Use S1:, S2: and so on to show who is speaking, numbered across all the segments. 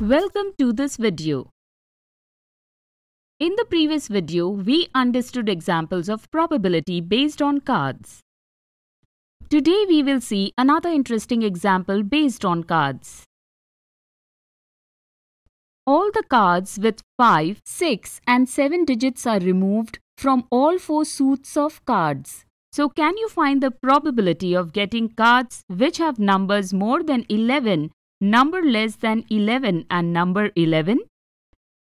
S1: Welcome to this video. In the previous video, we understood examples of probability based on cards. Today we will see another interesting example based on cards. All the cards with 5, 6 and 7 digits are removed from all four suits of cards so can you find the probability of getting cards which have numbers more than 11, number less than 11 and number 11?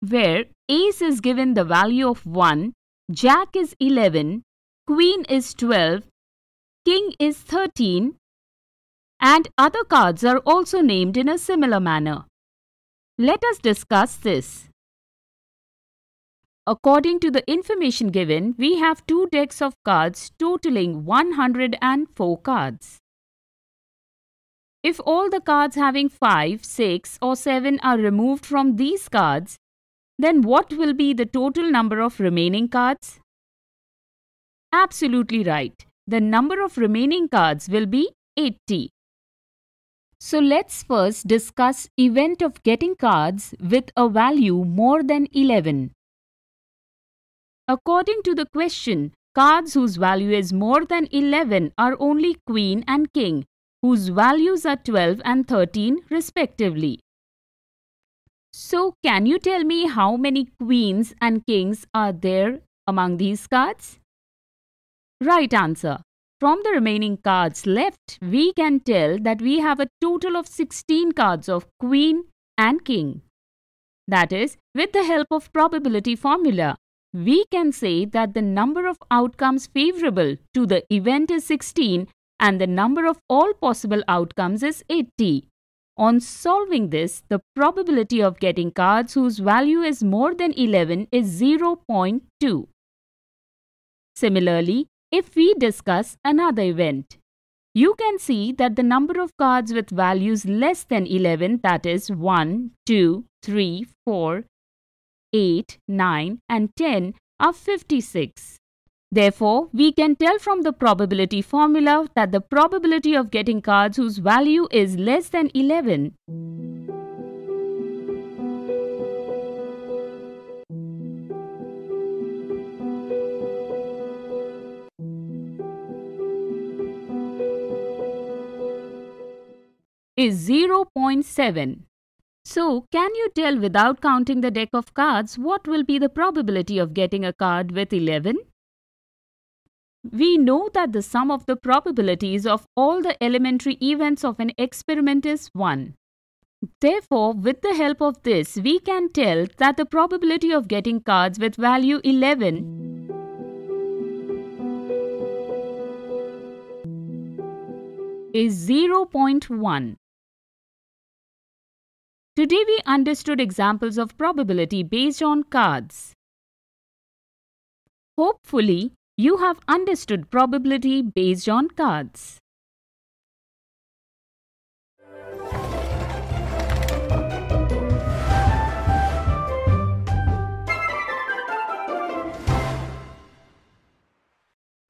S1: Where ace is given the value of 1, jack is 11, queen is 12, king is 13 and other cards are also named in a similar manner. Let us discuss this. According to the information given, we have two decks of cards totaling 104 cards. If all the cards having 5, 6 or 7 are removed from these cards, then what will be the total number of remaining cards? Absolutely right. The number of remaining cards will be 80. So let's first discuss event of getting cards with a value more than 11. According to the question, cards whose value is more than 11 are only queen and king, whose values are 12 and 13 respectively. So, can you tell me how many queens and kings are there among these cards? Right answer. From the remaining cards left, we can tell that we have a total of 16 cards of queen and king. That is, with the help of probability formula, we can say that the number of outcomes favorable to the event is 16 and the number of all possible outcomes is 80. On solving this, the probability of getting cards whose value is more than 11 is 0.2. Similarly, if we discuss another event, you can see that the number of cards with values less than 11 that is 1, 2, 3, 4, 8, 9 and 10 are 56. Therefore, we can tell from the probability formula that the probability of getting cards whose value is less than 11. is 0.7. So, can you tell without counting the deck of cards what will be the probability of getting a card with 11? We know that the sum of the probabilities of all the elementary events of an experiment is 1. Therefore, with the help of this, we can tell that the probability of getting cards with value 11 is 0.1. Today we understood examples of probability based on cards. Hopefully, you have understood probability based on cards.